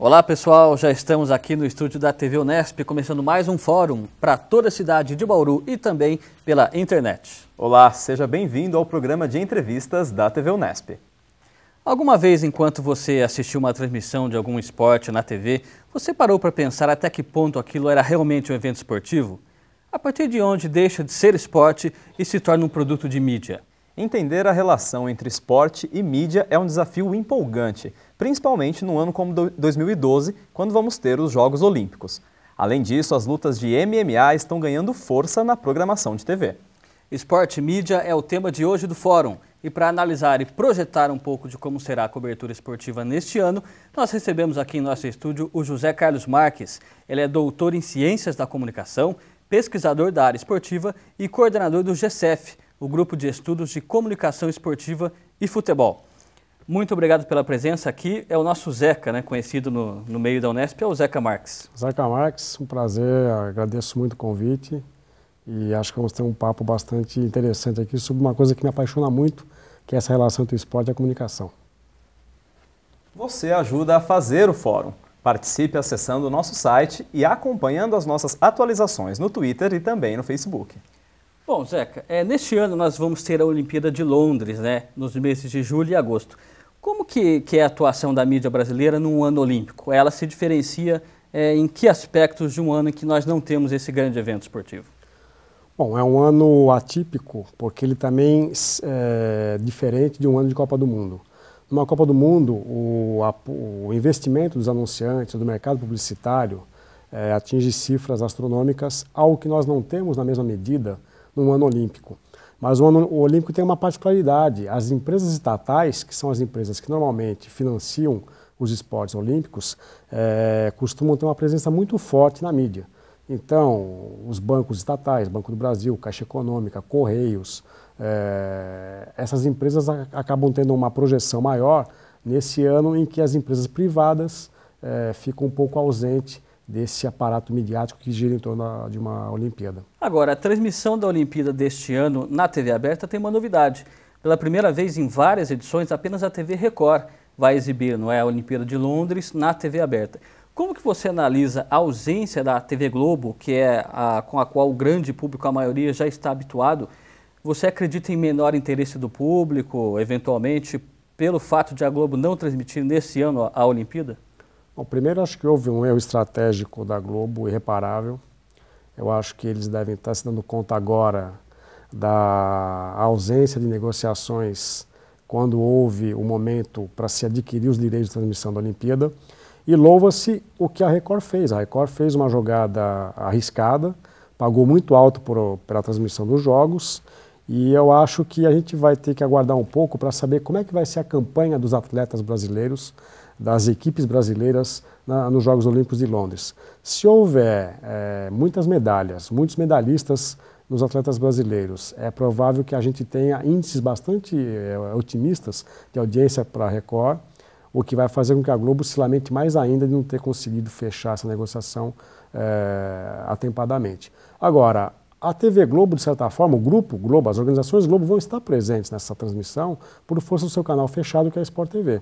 Olá pessoal, já estamos aqui no estúdio da TV Unesp, começando mais um fórum para toda a cidade de Bauru e também pela internet. Olá, seja bem-vindo ao programa de entrevistas da TV Unesp. Alguma vez, enquanto você assistiu uma transmissão de algum esporte na TV, você parou para pensar até que ponto aquilo era realmente um evento esportivo? A partir de onde deixa de ser esporte e se torna um produto de mídia? Entender a relação entre esporte e mídia é um desafio empolgante, principalmente num ano como 2012, quando vamos ter os Jogos Olímpicos. Além disso, as lutas de MMA estão ganhando força na programação de TV. Esporte e mídia é o tema de hoje do fórum. E para analisar e projetar um pouco de como será a cobertura esportiva neste ano, nós recebemos aqui em nosso estúdio o José Carlos Marques. Ele é doutor em Ciências da Comunicação, pesquisador da área esportiva e coordenador do GCEF, o Grupo de Estudos de Comunicação Esportiva e Futebol. Muito obrigado pela presença aqui. É o nosso Zeca, né? conhecido no, no meio da Unesp, é o Zeca Marques. Zeca Marques, um prazer, agradeço muito o convite e acho que vamos ter um papo bastante interessante aqui sobre uma coisa que me apaixona muito, que é essa relação entre o esporte e a comunicação. Você ajuda a fazer o fórum. Participe acessando o nosso site e acompanhando as nossas atualizações no Twitter e também no Facebook. Bom, Zeca, é, neste ano nós vamos ter a Olimpíada de Londres, né, nos meses de julho e agosto. Como que, que é a atuação da mídia brasileira num ano olímpico? Ela se diferencia é, em que aspectos de um ano em que nós não temos esse grande evento esportivo? Bom, é um ano atípico, porque ele também é diferente de um ano de Copa do Mundo. Numa Copa do Mundo, o, a, o investimento dos anunciantes, do mercado publicitário, é, atinge cifras astronômicas, algo que nós não temos na mesma medida num ano olímpico. Mas o ano o olímpico tem uma particularidade. As empresas estatais, que são as empresas que normalmente financiam os esportes olímpicos, é, costumam ter uma presença muito forte na mídia. Então, os bancos estatais, Banco do Brasil, Caixa Econômica, Correios, é, essas empresas acabam tendo uma projeção maior nesse ano em que as empresas privadas é, ficam um pouco ausentes desse aparato midiático que gira em torno de uma Olimpíada. Agora, a transmissão da Olimpíada deste ano na TV aberta tem uma novidade. Pela primeira vez em várias edições, apenas a TV Record vai exibir não é, a Olimpíada de Londres na TV aberta. Como que você analisa a ausência da TV Globo, que é a, com a qual o grande público, a maioria, já está habituado? Você acredita em menor interesse do público, eventualmente, pelo fato de a Globo não transmitir nesse ano a, a Olimpíada? Bom, primeiro acho que houve um erro estratégico da Globo irreparável. Eu acho que eles devem estar se dando conta agora da ausência de negociações quando houve o um momento para se adquirir os direitos de transmissão da Olimpíada. E louva-se o que a Record fez. A Record fez uma jogada arriscada, pagou muito alto por, pela transmissão dos jogos e eu acho que a gente vai ter que aguardar um pouco para saber como é que vai ser a campanha dos atletas brasileiros das equipes brasileiras na, nos Jogos Olímpicos de Londres. Se houver é, muitas medalhas, muitos medalhistas nos atletas brasileiros, é provável que a gente tenha índices bastante é, otimistas de audiência para a Record, o que vai fazer com que a Globo se lamente mais ainda de não ter conseguido fechar essa negociação é, atempadamente. Agora, a TV Globo, de certa forma, o grupo Globo, as organizações Globo vão estar presentes nessa transmissão por força do seu canal fechado que é a Sport TV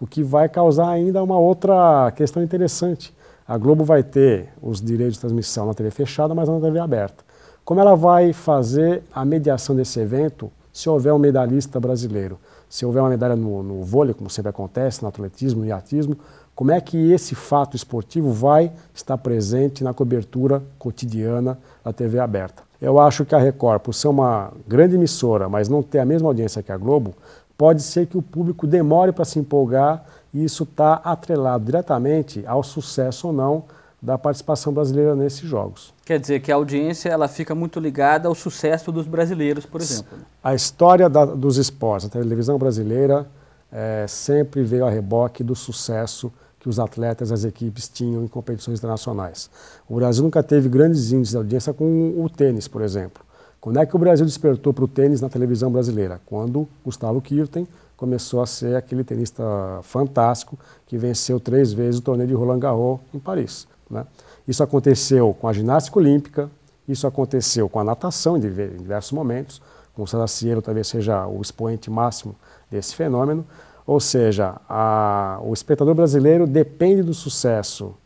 o que vai causar ainda uma outra questão interessante. A Globo vai ter os direitos de transmissão na TV fechada, mas na TV aberta. Como ela vai fazer a mediação desse evento se houver um medalhista brasileiro? Se houver uma medalha no, no vôlei, como sempre acontece, no atletismo, no iatismo, como é que esse fato esportivo vai estar presente na cobertura cotidiana da TV aberta? Eu acho que a Record, por ser uma grande emissora, mas não ter a mesma audiência que a Globo, pode ser que o público demore para se empolgar e isso está atrelado diretamente ao sucesso ou não da participação brasileira nesses jogos. Quer dizer que a audiência ela fica muito ligada ao sucesso dos brasileiros, por exemplo. Né? A história da, dos esportes, a televisão brasileira é, sempre veio a reboque do sucesso que os atletas, as equipes tinham em competições internacionais. O Brasil nunca teve grandes índices de audiência com o tênis, por exemplo. Quando é que o Brasil despertou para o tênis na televisão brasileira? Quando Gustavo Kirten começou a ser aquele tenista fantástico que venceu três vezes o torneio de Roland Garros em Paris. Né? Isso aconteceu com a ginástica olímpica, isso aconteceu com a natação em diversos momentos, com o Saracieiro talvez seja o expoente máximo desse fenômeno. Ou seja, a, o espectador brasileiro depende do sucesso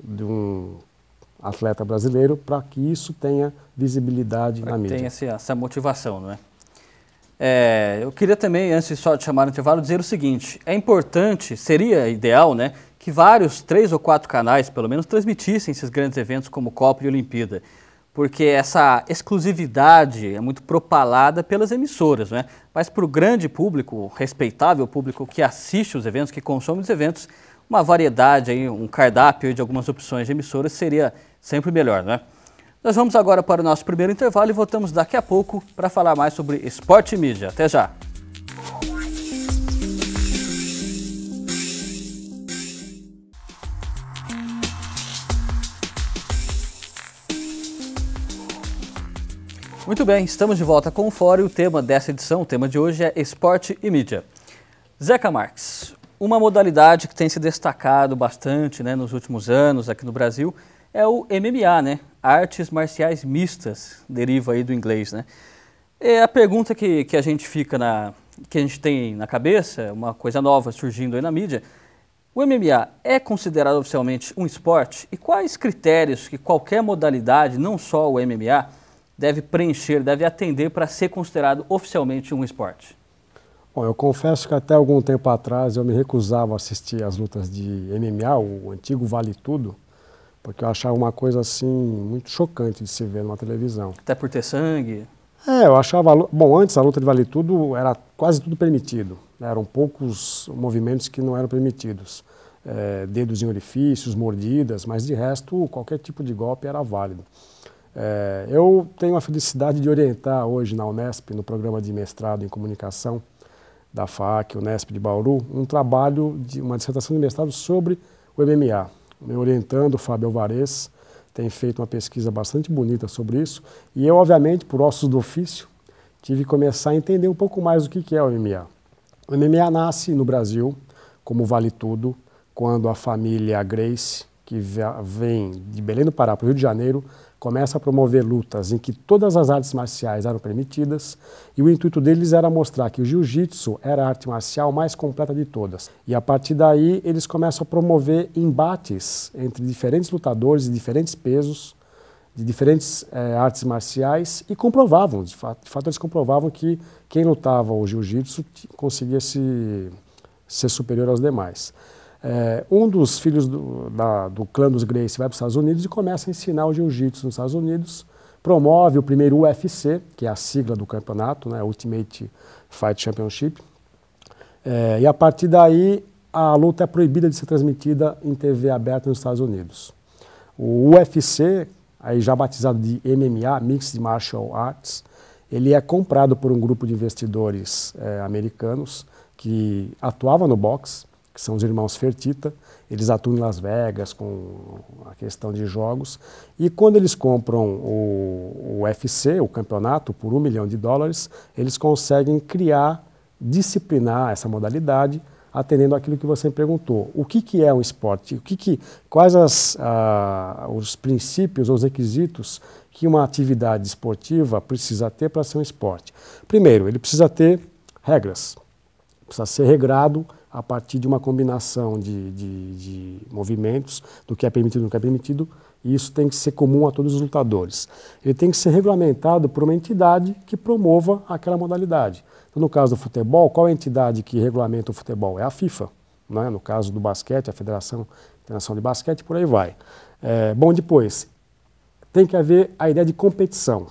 de um atleta brasileiro para que isso tenha visibilidade pra na que mídia. Tem essa, essa motivação, não é? é? Eu queria também, antes só de chamar o intervalo, dizer o seguinte: é importante, seria ideal, né, que vários três ou quatro canais, pelo menos, transmitissem esses grandes eventos como Copa e Olimpíada porque essa exclusividade é muito propalada pelas emissoras, né? mas para o grande público, respeitável público que assiste os eventos, que consome os eventos, uma variedade, aí, um cardápio de algumas opções de emissoras seria sempre melhor, né? Nós vamos agora para o nosso primeiro intervalo e voltamos daqui a pouco para falar mais sobre esporte e mídia. Até já! Muito bem, estamos de volta com o Fórum. O tema dessa edição, o tema de hoje é esporte e mídia. Zeca Marques, uma modalidade que tem se destacado bastante né, nos últimos anos aqui no Brasil é o MMA, né? Artes Marciais Mistas, deriva aí do inglês, né? É a pergunta que, que a gente fica na que a gente tem na cabeça, uma coisa nova surgindo aí na mídia, o MMA é considerado oficialmente um esporte e quais critérios que qualquer modalidade, não só o MMA, deve preencher, deve atender para ser considerado oficialmente um esporte? Bom, eu confesso que até algum tempo atrás eu me recusava a assistir às lutas de MMA, o antigo Vale Tudo, porque eu achava uma coisa assim muito chocante de se ver numa televisão. Até por ter sangue? É, eu achava. Bom, antes a luta de Vale Tudo era quase tudo permitido. Né? Eram poucos movimentos que não eram permitidos. É, dedos em orifícios, mordidas, mas de resto qualquer tipo de golpe era válido. É, eu tenho a felicidade de orientar hoje na Unesp, no programa de mestrado em comunicação, da FAC, Unesp de Bauru, um trabalho de uma dissertação de mestrado sobre o MMA. Me orientando, o Fábio Alvarez, tem feito uma pesquisa bastante bonita sobre isso. E eu, obviamente, por ossos do ofício, tive que começar a entender um pouco mais o que é o MMA. O MMA nasce no Brasil, como vale tudo, quando a família Grace, que vem de Belém do Pará para o Rio de Janeiro, começa a promover lutas em que todas as artes marciais eram permitidas, e o intuito deles era mostrar que o jiu-jitsu era a arte marcial mais completa de todas. E a partir daí, eles começam a promover embates entre diferentes lutadores de diferentes pesos, de diferentes eh, artes marciais, e comprovavam, de fato, de fato, eles comprovavam que quem lutava o jiu-jitsu conseguia se, ser superior aos demais. É, um dos filhos do, da, do clã dos Grace vai para os Estados Unidos e começa a ensinar o jiu-jitsu nos Estados Unidos, promove o primeiro UFC, que é a sigla do campeonato, né, Ultimate Fight Championship, é, e a partir daí a luta é proibida de ser transmitida em TV aberta nos Estados Unidos. O UFC, aí já batizado de MMA, Mixed Martial Arts, ele é comprado por um grupo de investidores é, americanos que atuava no boxe, que são os irmãos Fertita. Eles atuam em Las Vegas com a questão de jogos. E quando eles compram o, o UFC, o campeonato, por um milhão de dólares, eles conseguem criar, disciplinar essa modalidade, atendendo aquilo que você me perguntou. O que, que é um esporte? O que que, quais as, ah, os princípios, os requisitos que uma atividade esportiva precisa ter para ser um esporte? Primeiro, ele precisa ter regras, precisa ser regrado a partir de uma combinação de, de, de movimentos, do que é permitido e do que é permitido, e isso tem que ser comum a todos os lutadores. Ele tem que ser regulamentado por uma entidade que promova aquela modalidade. Então, no caso do futebol, qual é a entidade que regulamenta o futebol? É a FIFA. Né? No caso do basquete, a Federação Internacional de Basquete, por aí vai. É, bom, depois, tem que haver a ideia de competição.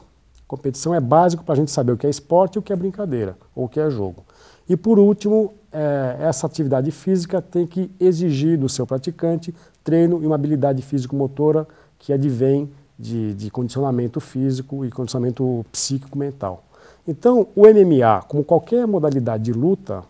Competição é básico para a gente saber o que é esporte e o que é brincadeira, ou o que é jogo. E por último, é, essa atividade física tem que exigir do seu praticante treino e uma habilidade físico-motora que advém de, de condicionamento físico e condicionamento psíquico-mental. Então, o MMA, como qualquer modalidade de luta,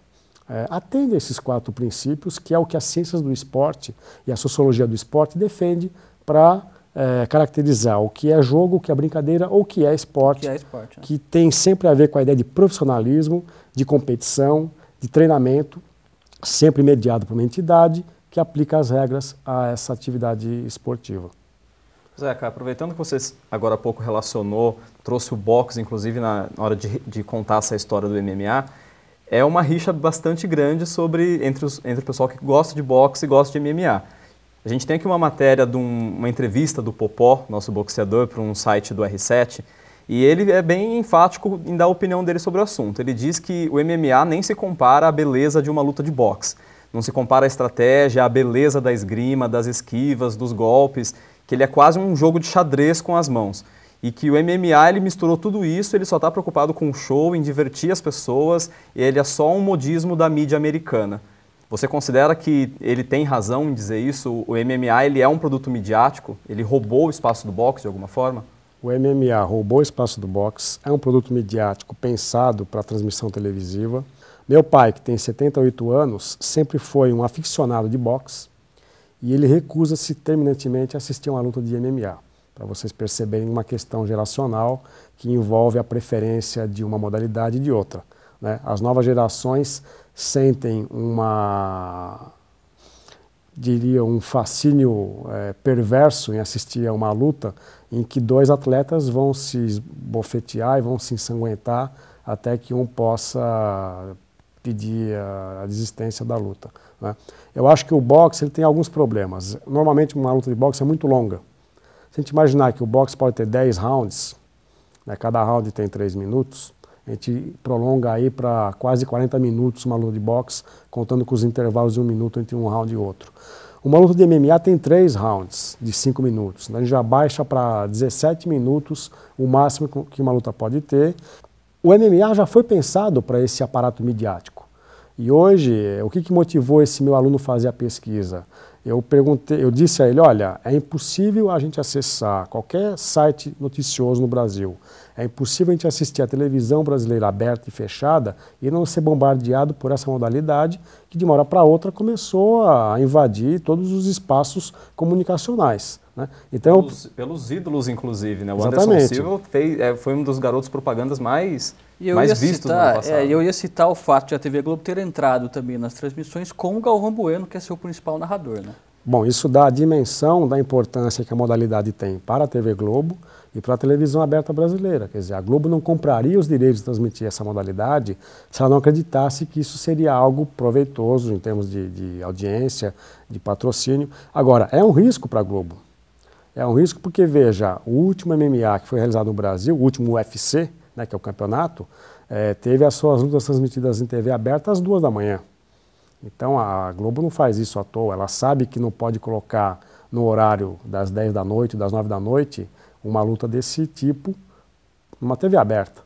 é, atende a esses quatro princípios, que é o que as ciências do esporte e a sociologia do esporte defende para é, caracterizar o que é jogo, o que é brincadeira ou o que é esporte, que, é esporte, é. que tem sempre a ver com a ideia de profissionalismo, de competição, de treinamento, sempre mediado por uma entidade que aplica as regras a essa atividade esportiva. Zeca, aproveitando que você agora há pouco relacionou, trouxe o boxe, inclusive, na hora de, de, contar essa história do MMA, é uma rixa bastante grande sobre entre, os, entre o pessoal que gosta de boxe e gosta de MMA. A gente tem aqui uma matéria de um, uma entrevista do Popó, nosso boxeador, para um site do R7, e ele é bem enfático em dar a opinião dele sobre o assunto. Ele diz que o MMA nem se compara à beleza de uma luta de boxe. Não se compara à estratégia, à beleza da esgrima, das esquivas, dos golpes, que ele é quase um jogo de xadrez com as mãos. E que o MMA ele misturou tudo isso, ele só está preocupado com o show, em divertir as pessoas, e ele é só um modismo da mídia americana. Você considera que ele tem razão em dizer isso? O MMA ele é um produto midiático? Ele roubou o espaço do boxe de alguma forma? O MMA roubou o espaço do boxe, é um produto midiático pensado para transmissão televisiva. Meu pai, que tem 78 anos, sempre foi um aficionado de boxe e ele recusa-se terminantemente a assistir uma luta de MMA. Para vocês perceberem uma questão geracional que envolve a preferência de uma modalidade e de outra. Né? As novas gerações sentem uma, diria, um fascínio é, perverso em assistir a uma luta em que dois atletas vão se bofetear e vão se ensanguentar até que um possa pedir a, a desistência da luta. Né? Eu acho que o boxe ele tem alguns problemas. Normalmente uma luta de boxe é muito longa. Se a gente imaginar que o boxe pode ter 10 rounds, né, cada round tem 3 minutos, a gente prolonga aí para quase 40 minutos uma luta de boxe, contando com os intervalos de um minuto entre um round e outro. Uma luta de MMA tem três rounds de cinco minutos. Né? A gente já baixa para 17 minutos, o máximo que uma luta pode ter. O MMA já foi pensado para esse aparato midiático. E hoje, o que, que motivou esse meu aluno fazer a pesquisa? Eu perguntei, eu disse a ele, olha, é impossível a gente acessar qualquer site noticioso no Brasil é impossível a gente assistir a televisão brasileira aberta e fechada e não ser bombardeado por essa modalidade que de uma hora para outra começou a invadir todos os espaços comunicacionais. Né? Então, pelos, pelos, ídolos, inclusive. Né? O exatamente. Anderson Silva fez, é, foi um dos garotos propagandas mais, mais vistos citar, no ano passado. É, eu ia citar o fato de a TV Globo ter entrado também nas transmissões com o Galvão Bueno, que é seu principal narrador. Né? Bom, isso dá a dimensão da importância que a modalidade tem para a TV Globo e para a televisão aberta brasileira. Quer dizer, a Globo não compraria os direitos de transmitir essa modalidade se ela não acreditasse que isso seria algo proveitoso em termos de, de audiência, de patrocínio. Agora, é um risco para a Globo. É um risco porque, veja, o último MMA que foi realizado no Brasil, o último UFC, né, que é o campeonato, é, teve as suas lutas transmitidas em TV aberta às duas da manhã. Então a Globo não faz isso à toa, ela sabe que não pode colocar no horário das 10 da noite, das 9 da noite, uma luta desse tipo numa TV aberta.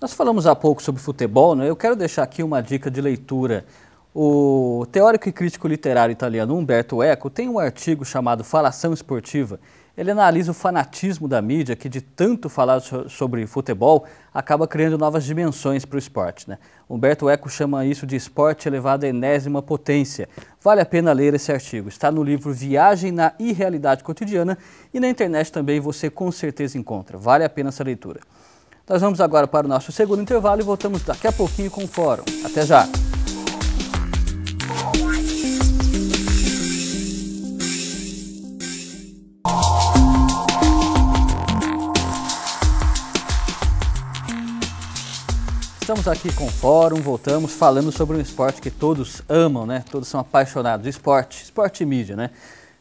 Nós falamos há pouco sobre futebol, né? eu quero deixar aqui uma dica de leitura. O teórico e crítico literário italiano Umberto Eco tem um artigo chamado Falação Esportiva, ele analisa o fanatismo da mídia, que de tanto falar sobre futebol, acaba criando novas dimensões para o esporte. Né? Humberto Eco chama isso de esporte elevado à enésima potência. Vale a pena ler esse artigo. Está no livro Viagem na Irrealidade Cotidiana e na internet também você com certeza encontra. Vale a pena essa leitura. Nós vamos agora para o nosso segundo intervalo e voltamos daqui a pouquinho com o fórum. Até já! Estamos aqui com o Fórum, voltamos falando sobre um esporte que todos amam, né? Todos são apaixonados, esporte, esporte e mídia, né?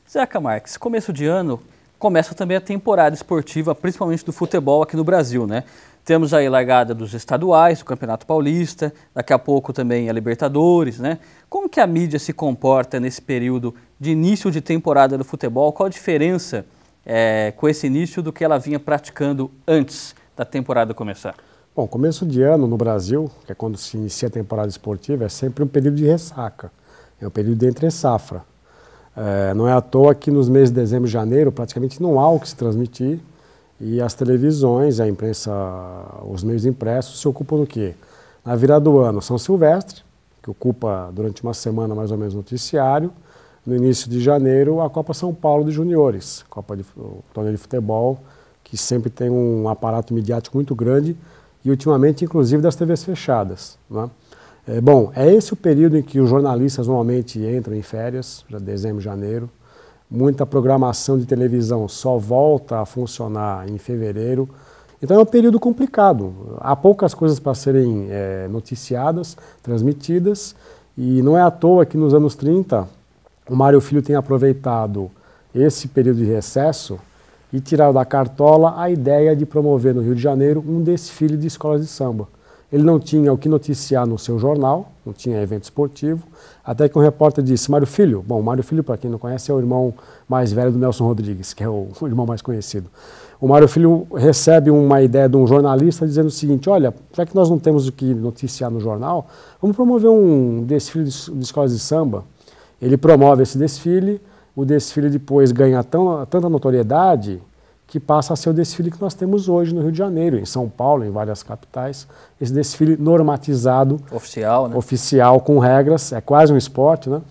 Zeca Marques, começo de ano começa também a temporada esportiva, principalmente do futebol aqui no Brasil, né? Temos aí largada dos estaduais, o Campeonato Paulista, daqui a pouco também a Libertadores, né? Como que a mídia se comporta nesse período de início de temporada do futebol? Qual a diferença é, com esse início do que ela vinha praticando antes da temporada começar? Bom, começo de ano no Brasil, que é quando se inicia a temporada esportiva, é sempre um período de ressaca, é um período de entre-safra. É, não é à toa que nos meses de dezembro e janeiro praticamente não há o que se transmitir e as televisões, a imprensa, os meios impressos se ocupam do quê? Na virada do ano, São Silvestre, que ocupa durante uma semana mais ou menos noticiário, no início de janeiro a Copa São Paulo de Juniores, Copa de, o torneio de futebol, que sempre tem um aparato midiático muito grande, e ultimamente, inclusive, das TVs fechadas. Né? É, bom, é esse o período em que os jornalistas normalmente entram em férias, já dezembro, janeiro. Muita programação de televisão só volta a funcionar em fevereiro. Então é um período complicado. Há poucas coisas para serem é, noticiadas, transmitidas, e não é à toa que nos anos 30 o Mário Filho tem aproveitado esse período de recesso e tiraram da cartola a ideia de promover no Rio de Janeiro um desfile de escolas de samba. Ele não tinha o que noticiar no seu jornal, não tinha evento esportivo, até que um repórter disse, Mário Filho, bom, Mário Filho, para quem não conhece, é o irmão mais velho do Nelson Rodrigues, que é o, irmão mais conhecido. O Mário Filho recebe uma ideia de um jornalista dizendo o seguinte, olha, já que nós não temos o que noticiar no jornal, vamos promover um desfile de escolas de samba. Ele promove esse desfile, o desfile depois ganha tão, tanta notoriedade que passa a ser o desfile que nós temos hoje no Rio de Janeiro, em São Paulo, em várias capitais. Esse desfile normatizado, oficial, né? oficial com regras, é quase um esporte, né?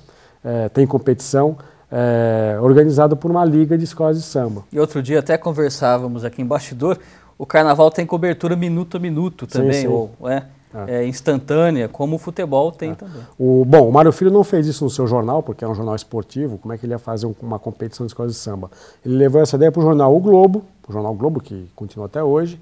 É, tem competição, é, organizado por uma liga de escolas de samba. E outro dia até conversávamos aqui em bastidor, o carnaval tem cobertura minuto a minuto também, sim, sim. Ou, é, ah. é. instantânea, como o futebol tem é. também. O, bom, o Mário Filho não fez isso no seu jornal, porque é um jornal esportivo, como é que ele ia fazer uma competição de escolas de samba? Ele levou essa ideia para o jornal O Globo, o jornal Globo que continua até hoje,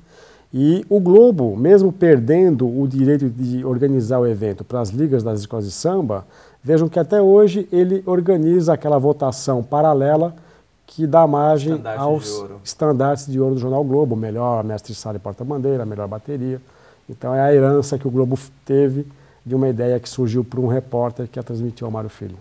e o Globo, mesmo perdendo o direito de organizar o evento para as ligas das escolas de samba, vejam que até hoje ele organiza aquela votação paralela que dá margem estandarte aos estandartes de ouro do jornal Globo, melhor mestre sala e porta-bandeira, melhor bateria, então é a herança que o Globo teve de uma ideia que surgiu por um repórter que a transmitiu ao Mário Filho.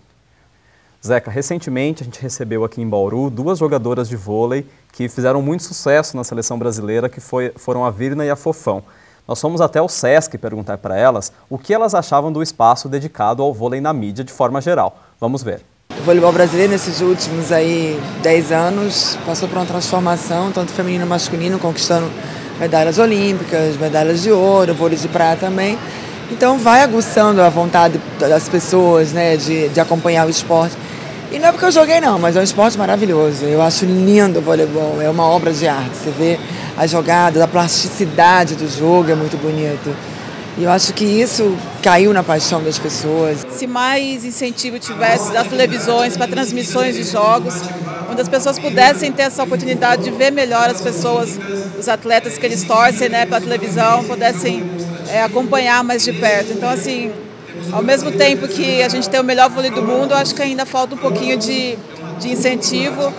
Zeca, recentemente a gente recebeu aqui em Bauru duas jogadoras de vôlei que fizeram muito sucesso na seleção brasileira, que foi, foram a Virna e a Fofão. Nós fomos até o SESC perguntar para elas o que elas achavam do espaço dedicado ao vôlei na mídia de forma geral. Vamos ver. O voleibol brasileiro nesses últimos aí 10 anos passou por uma transformação, tanto feminino quanto masculino, conquistando medalhas olímpicas, medalhas de ouro, vôlei de praia também. Então vai aguçando a vontade das pessoas, né, de, de acompanhar o esporte. E não é porque eu joguei não, mas é um esporte maravilhoso. Eu acho lindo o voleibol, é uma obra de arte. Você vê as jogadas, a plasticidade do jogo é muito bonito. E eu acho que isso caiu na paixão das pessoas. Se mais incentivo tivesse das televisões para transmissões de jogos, as pessoas pudessem ter essa oportunidade de ver melhor as pessoas, os atletas que eles torcem né, pela televisão, pudessem é, acompanhar mais de perto. Então, assim, ao mesmo tempo que a gente tem o melhor vôlei do mundo, acho que ainda falta um pouquinho de, de incentivo.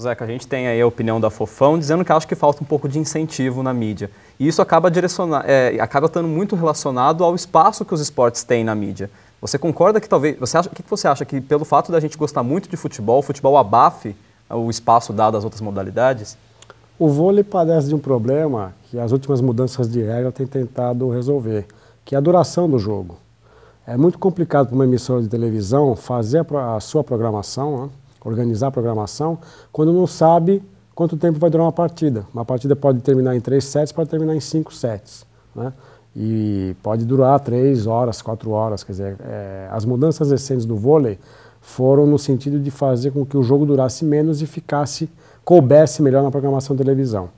Zeca, a gente tem aí a opinião da Fofão dizendo que acho que falta um pouco de incentivo na mídia. E isso acaba, direcionar, é, acaba estando muito relacionado ao espaço que os esportes têm na mídia. Você concorda que talvez. Você acha, o que você acha que, pelo fato da gente gostar muito de futebol, o futebol abafe eh, o espaço dado às outras modalidades? O vôlei padece de um problema que as últimas mudanças de regra têm tentado resolver, que é a duração do jogo. É muito complicado para uma emissora de televisão fazer a, sua programação, né? organizar a programação, quando não sabe quanto tempo vai durar uma partida. Uma partida pode terminar em três sets, pode terminar em cinco sets. Né? e pode durar três horas, quatro horas. Quer dizer, é, as mudanças recentes do vôlei foram no sentido de fazer com que o jogo durasse menos e ficasse, coubesse melhor na programação da televisão.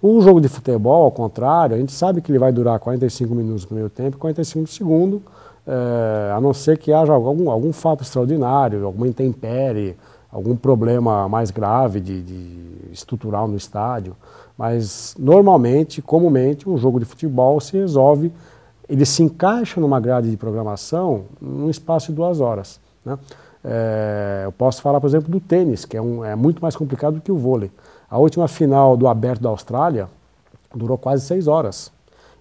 O jogo de futebol, ao contrário, a gente sabe que ele vai durar 45 minutos no primeiro tempo e 45 segundos, é, a não ser que haja algum, algum fato extraordinário, alguma intempérie, algum problema mais grave de, de estrutural no estádio. Mas normalmente, comumente, um jogo de futebol se resolve, ele se encaixa numa grade de programação num espaço de duas horas. Né? É, eu posso falar, por exemplo, do tênis, que é, um, é muito mais complicado do que o vôlei. A última final do Aberto da Austrália durou quase seis horas.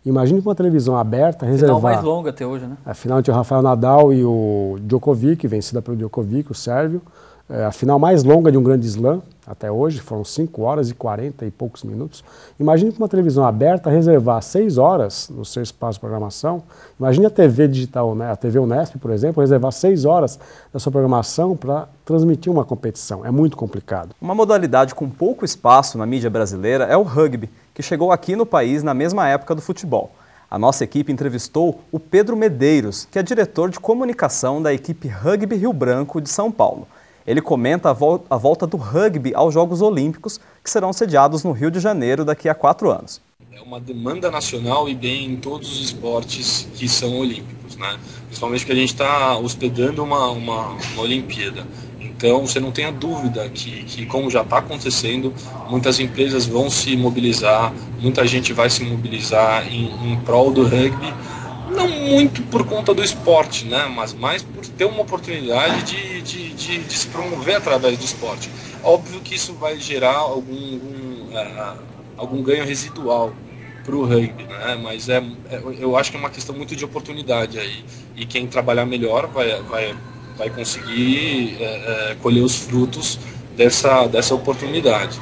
Imagine uma televisão aberta, a Final mais longa até hoje, né? A final entre o Rafael Nadal e o Djokovic, vencida pelo Djokovic, o sérvio. É a final mais longa de um grande slam até hoje, foram 5 horas e 40 e poucos minutos. Imagine com uma televisão aberta reservar 6 horas no seu espaço de programação. Imagine a TV digital, né? a TV Unesp, por exemplo, reservar 6 horas da sua programação para transmitir uma competição. É muito complicado. Uma modalidade com pouco espaço na mídia brasileira é o rugby, que chegou aqui no país na mesma época do futebol. A nossa equipe entrevistou o Pedro Medeiros, que é diretor de comunicação da equipe Rugby Rio Branco de São Paulo. Ele comenta a, vol a volta do rugby aos Jogos Olímpicos, que serão sediados no Rio de Janeiro daqui a quatro anos. É uma demanda nacional e bem em todos os esportes que são olímpicos, né? principalmente porque a gente está hospedando uma, uma, uma Olimpíada. Então, você não tenha dúvida que, que como já está acontecendo, muitas empresas vão se mobilizar, muita gente vai se mobilizar em, em prol do rugby não muito por conta do esporte, né? mas mais por ter uma oportunidade de, de, de, de se promover através do esporte. Óbvio que isso vai gerar algum, algum, é, algum ganho residual para o rugby, né? mas é, é, eu acho que é uma questão muito de oportunidade aí. E quem trabalhar melhor vai, vai, vai conseguir é, é, colher os frutos dessa, dessa oportunidade.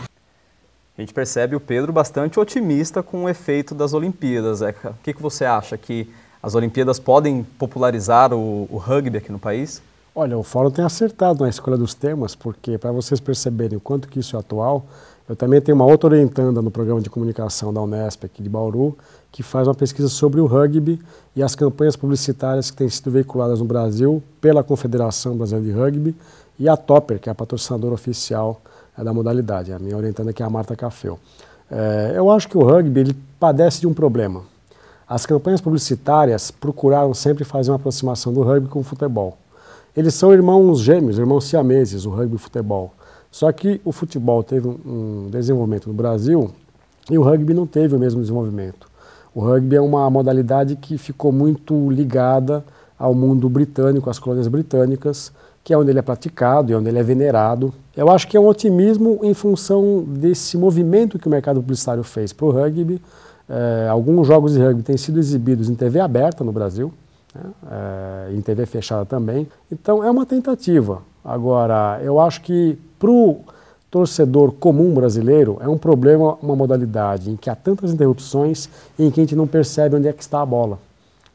A gente percebe o Pedro bastante otimista com o efeito das Olimpíadas, Zeca. O que, que você acha que as Olimpíadas podem popularizar o, o rugby aqui no país? Olha, o Fórum tem acertado na escolha dos temas, porque para vocês perceberem o quanto que isso é atual, eu também tenho uma outra orientanda no programa de comunicação da Unesp aqui de Bauru, que faz uma pesquisa sobre o rugby e as campanhas publicitárias que têm sido veiculadas no Brasil pela Confederação Brasileira de Rugby e a Topper, que é a patrocinadora oficial é, da modalidade, a minha orientanda aqui é a Marta Caféu. É, eu acho que o rugby ele padece de um problema, as campanhas publicitárias procuraram sempre fazer uma aproximação do rugby com o futebol. Eles são irmãos gêmeos, irmãos siameses, o rugby e o futebol. Só que o futebol teve um desenvolvimento no Brasil e o rugby não teve o mesmo desenvolvimento. O rugby é uma modalidade que ficou muito ligada ao mundo britânico, às colônias britânicas, que é onde ele é praticado e é onde ele é venerado. Eu acho que é um otimismo em função desse movimento que o mercado publicitário fez para o rugby é, alguns jogos de rugby têm sido exibidos em TV aberta no Brasil, né? é, em TV fechada também. Então é uma tentativa. Agora, eu acho que para o torcedor comum brasileiro é um problema uma modalidade em que há tantas interrupções e em que a gente não percebe onde é que está a bola.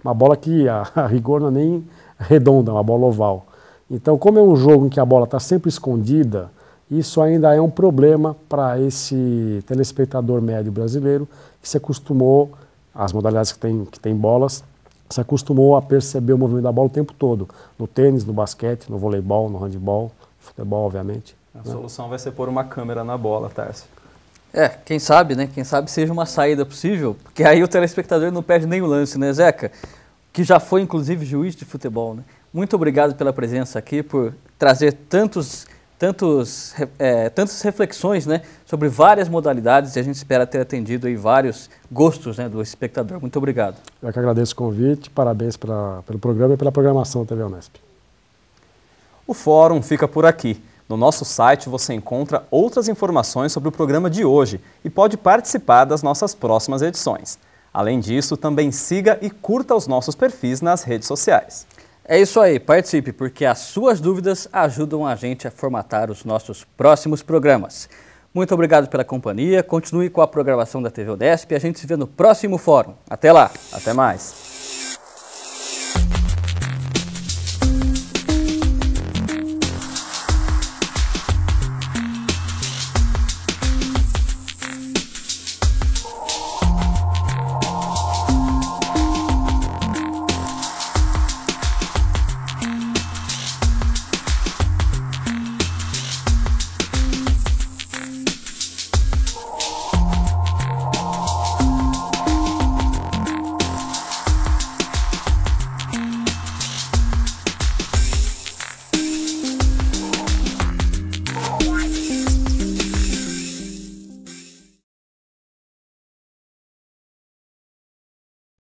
Uma bola que a, a rigor não é nem redonda, é uma bola oval. Então, como é um jogo em que a bola está sempre escondida, isso ainda é um problema para esse telespectador médio brasileiro que se acostumou, as modalidades que tem, que tem bolas, se acostumou a perceber o movimento da bola o tempo todo, no tênis, no basquete, no voleibol, no handebol, futebol, obviamente. A né? solução vai ser pôr uma câmera na bola, Tarso. É, quem sabe, né? Quem sabe seja uma saída possível, porque aí o telespectador não perde nem o lance, né, Zeca? Que já foi, inclusive, juiz de futebol, né? Muito obrigado pela presença aqui, por trazer tantos tantos, é, tantas reflexões né, sobre várias modalidades e a gente espera ter atendido aí vários gostos né, do espectador. Muito obrigado. Eu que agradeço o convite, parabéns pra, pelo programa e pela programação da TV Unesp. O fórum fica por aqui. No nosso site você encontra outras informações sobre o programa de hoje e pode participar das nossas próximas edições. Além disso, também siga e curta os nossos perfis nas redes sociais. É isso aí, participe, porque as suas dúvidas ajudam a gente a formatar os nossos próximos programas. Muito obrigado pela companhia, continue com a programação da TV Odesp e a gente se vê no próximo fórum. Até lá, até mais.